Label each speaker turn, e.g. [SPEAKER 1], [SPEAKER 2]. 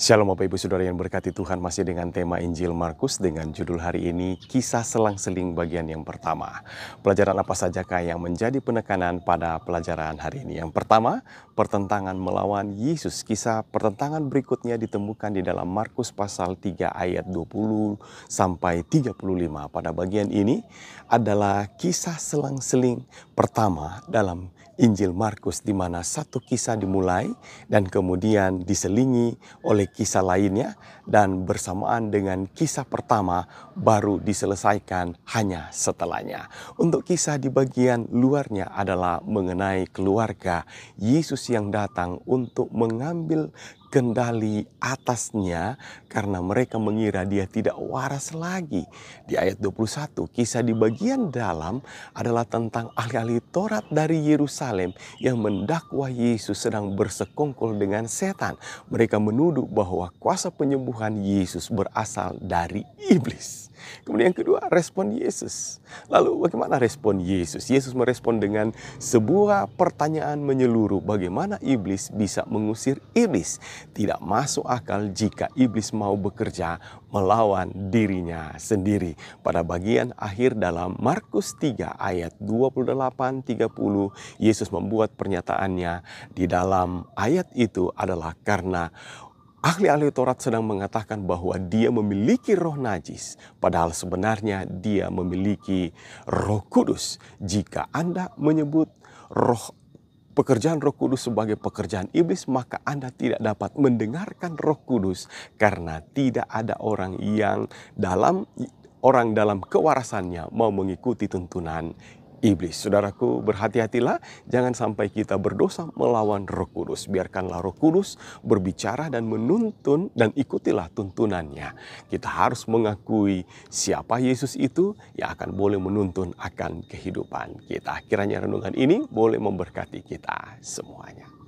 [SPEAKER 1] Shalom Bapak Ibu Saudara yang berkati Tuhan masih dengan tema Injil Markus dengan judul hari ini Kisah Selang-Seling bagian yang pertama. Pelajaran apa sajakah yang menjadi penekanan pada pelajaran hari ini? Yang pertama, pertentangan melawan Yesus. Kisah pertentangan berikutnya ditemukan di dalam Markus pasal 3 ayat 20 sampai 35. Pada bagian ini adalah kisah selang-seling pertama dalam Injil Markus di mana satu kisah dimulai dan kemudian diselingi oleh kisah lainnya dan bersamaan dengan kisah pertama baru diselesaikan hanya setelahnya. Untuk kisah di bagian luarnya adalah mengenai keluarga Yesus yang datang untuk mengambil kendali atasnya karena mereka mengira dia tidak waras lagi. Di ayat 21, kisah di bagian dalam adalah tentang ahli-ahli Taurat dari Yerusalem yang mendakwa Yesus sedang bersekongkol dengan setan. Mereka menuduh bahwa kuasa penyembuhan Yesus berasal dari iblis. Kemudian yang kedua, respon Yesus. Lalu bagaimana respon Yesus? Yesus merespon dengan sebuah pertanyaan menyeluruh bagaimana iblis bisa mengusir iblis. Tidak masuk akal jika iblis mau bekerja melawan dirinya sendiri. Pada bagian akhir dalam Markus 3 ayat 28-30, Yesus membuat pernyataannya di dalam ayat itu adalah karena Ahli-ahli Taurat sedang mengatakan bahwa dia memiliki roh najis, padahal sebenarnya dia memiliki roh kudus. Jika Anda menyebut roh pekerjaan Roh Kudus sebagai pekerjaan iblis, maka Anda tidak dapat mendengarkan Roh Kudus karena tidak ada orang yang dalam orang dalam kewarasannya mau mengikuti tuntunan iblis. Saudaraku, berhati-hatilah jangan sampai kita berdosa melawan Roh Kudus. Biarkanlah Roh Kudus berbicara dan menuntun dan ikutilah tuntunannya. Kita harus mengakui siapa Yesus itu yang akan boleh menuntun akan kehidupan kita. Kiranya renungan ini boleh memberkati kita semuanya.